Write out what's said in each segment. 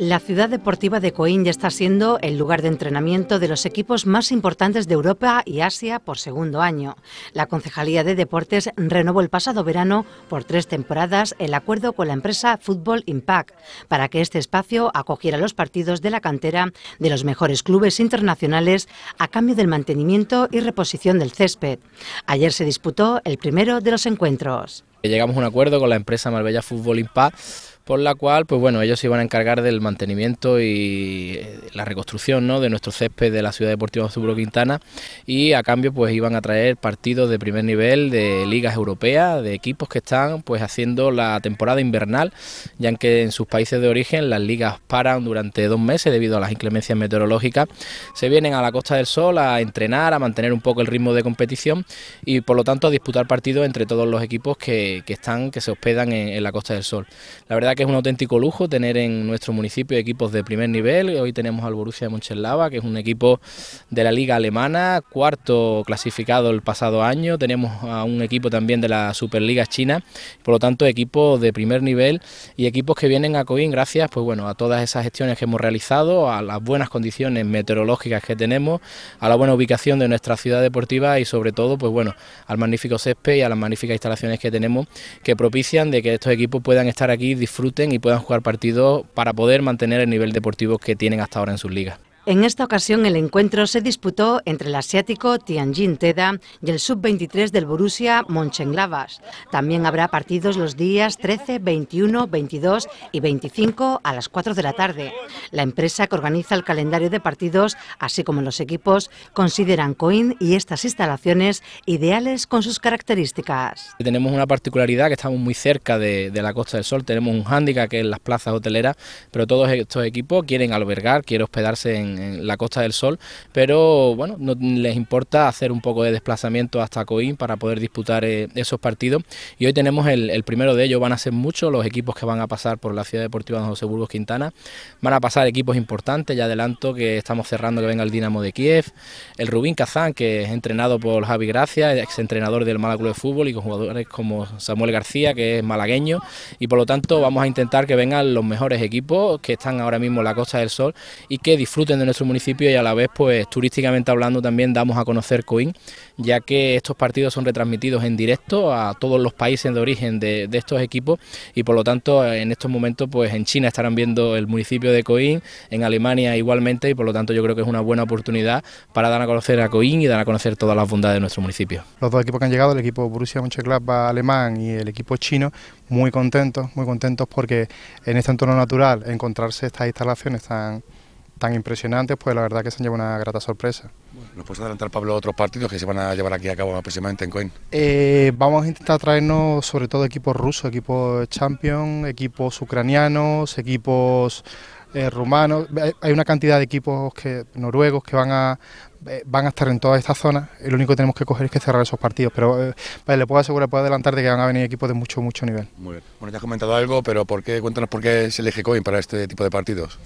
La ciudad deportiva de Coín ya está siendo el lugar de entrenamiento de los equipos más importantes de Europa y Asia por segundo año. La Concejalía de Deportes renovó el pasado verano por tres temporadas el acuerdo con la empresa Fútbol Impact para que este espacio acogiera los partidos de la cantera de los mejores clubes internacionales a cambio del mantenimiento y reposición del césped. Ayer se disputó el primero de los encuentros. Llegamos a un acuerdo con la empresa Marbella Fútbol Impact por la cual, pues bueno, ellos se iban a encargar del mantenimiento y eh, la reconstrucción ¿no? de nuestro césped de la Ciudad Deportiva de Quintana y a cambio pues iban a traer partidos de primer nivel de ligas europeas, de equipos que están pues haciendo la temporada invernal, ya que en sus países de origen las ligas paran durante dos meses debido a las inclemencias meteorológicas, se vienen a la Costa del Sol a entrenar, a mantener un poco el ritmo de competición y por lo tanto a disputar partidos entre todos los equipos que, están, que se hospedan en, la Costa del Sol. La verdad que es un auténtico lujo tener en nuestro municipio equipos de primer nivel. Hoy tenemos al Borussia de Mönchengladbach, que es un equipo de la liga alemana, cuarto clasificado el pasado año. Tenemos a un equipo también de la Superliga china, por lo tanto equipos de primer nivel y equipos que vienen a Coín gracias, pues bueno, a todas esas gestiones que hemos realizado, a las buenas condiciones meteorológicas que tenemos, a la buena ubicación de nuestra ciudad deportiva y sobre todo, pues bueno, al magnífico césped y a las magníficas instalaciones que tenemos que propician de que estos equipos puedan estar aquí disfrutando y puedan jugar partidos para poder mantener el nivel deportivo que tienen hasta ahora en sus ligas. En esta ocasión el encuentro se disputó entre el asiático Tianjin Teda y el sub-23 del Borussia Mönchengladbach. También habrá partidos los días 13, 21, 22 y 25 a las 4 de la tarde. La empresa que organiza el calendario de partidos, así como los equipos, consideran Coin y estas instalaciones ideales con sus características. Tenemos una particularidad que estamos muy cerca de, de la Costa del Sol, tenemos un hándicap que es las plazas hoteleras, pero todos estos equipos quieren albergar, quieren hospedarse en en, la Costa del Sol, pero bueno, no, les importa hacer un poco de desplazamiento hasta Coín para poder disputar eh, esos partidos. Y hoy tenemos el, primero de ellos, van a ser muchos los equipos que van a pasar por la Ciudad Deportiva de José Burgos Quintana, van a pasar equipos importantes, ya adelanto que estamos cerrando que venga el Dinamo de Kiev, el Rubín Kazán, que es entrenado por Javi Gracia, ex entrenador del Málaga de Fútbol y con jugadores como Samuel García, que es malagueño, y por lo tanto vamos a intentar que vengan los mejores equipos que están ahora mismo en la Costa del Sol y que disfruten de nuestro municipio y a la vez, pues turísticamente hablando, también damos a conocer Coín, ya que estos partidos son retransmitidos en directo a todos los países de origen de, estos equipos y por lo tanto en estos momentos, pues en China estarán viendo el municipio de Coín, en Alemania igualmente y por lo tanto yo creo que es una buena oportunidad para dar a conocer a Coín y dar a conocer todas las bondades de nuestro municipio. Los dos equipos que han llegado, el equipo Borussia Mönchengladbach alemán y el equipo chino, muy contentos, muy contentos porque en este entorno natural encontrarse estas instalaciones tan tan impresionantes, pues la verdad que se han llevado una grata sorpresa. ¿Nos puedes adelantar, Pablo, otros partidos que se van a llevar aquí a cabo aproximadamente en Coin? Eh, vamos a intentar traernos sobre todo equipos rusos, equipos champions... equipos ucranianos, equipos eh, rumanos. Hay una cantidad de equipos que, noruegos que van a, eh, van a estar en toda esta zona. Lo único que tenemos que coger es que cerrar esos partidos. Pero le puedo asegurar, puedo adelantar de que van a venir equipos de mucho, mucho nivel. Muy bien. Bueno, ya has comentado algo, pero ¿por qué? Cuéntanos por qué se elige COIN para este tipo de partidos.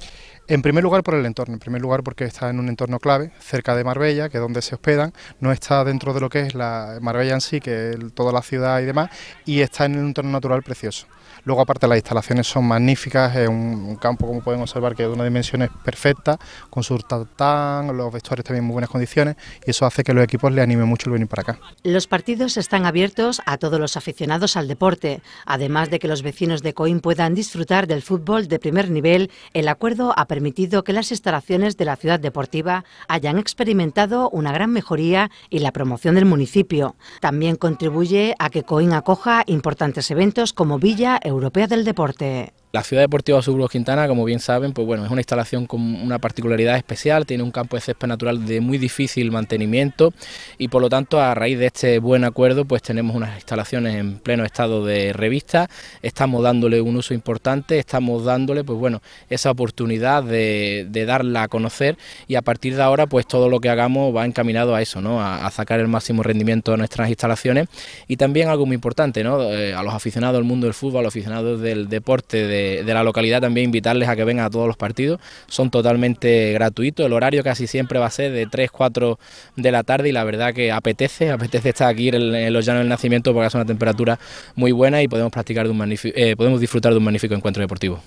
En primer lugar por el entorno, en primer lugar porque está en un entorno clave, cerca de Marbella, que es donde se hospedan, no está dentro de lo que es la Marbella en sí, que es toda la ciudad y demás, y está en un entorno natural precioso. Luego aparte las instalaciones son magníficas, es un, campo como pueden observar que es de una dimensiones perfecta... con su tartán, los vestuarios también en muy buenas condiciones y eso hace que los equipos le anime mucho el venir para acá. Los partidos están abiertos a todos los aficionados al deporte, además de que los vecinos de Coín puedan disfrutar del fútbol de primer nivel, el acuerdo ha permitido permitido que las instalaciones de la ciudad deportiva hayan experimentado una gran mejoría y la promoción del municipio. También contribuye a que Coín acoja importantes eventos como Villa Europea del Deporte. La ciudad deportiva Suburbos Quintana, como bien saben, pues bueno, es una instalación con una particularidad especial, tiene un campo de césped natural de muy difícil mantenimiento y por lo tanto a raíz de este buen acuerdo pues tenemos unas instalaciones en pleno estado de revista, estamos dándole un uso importante, estamos dándole pues bueno, esa oportunidad de, darla a conocer y a partir de ahora pues todo lo que hagamos va encaminado a eso, ¿no? A, sacar el máximo rendimiento de nuestras instalaciones y también algo muy importante, ¿no? Eh, a los aficionados del mundo del fútbol, a los aficionados del deporte, de de, la localidad, también invitarles a que vengan a todos los partidos. Son totalmente gratuitos, el horario casi siempre va a ser de 3, 4 de la tarde y la verdad que apetece, apetece estar aquí en, los llanos del nacimiento porque es una temperatura muy buena y podemos, practicar de eh, podemos disfrutar de un magnífico encuentro deportivo.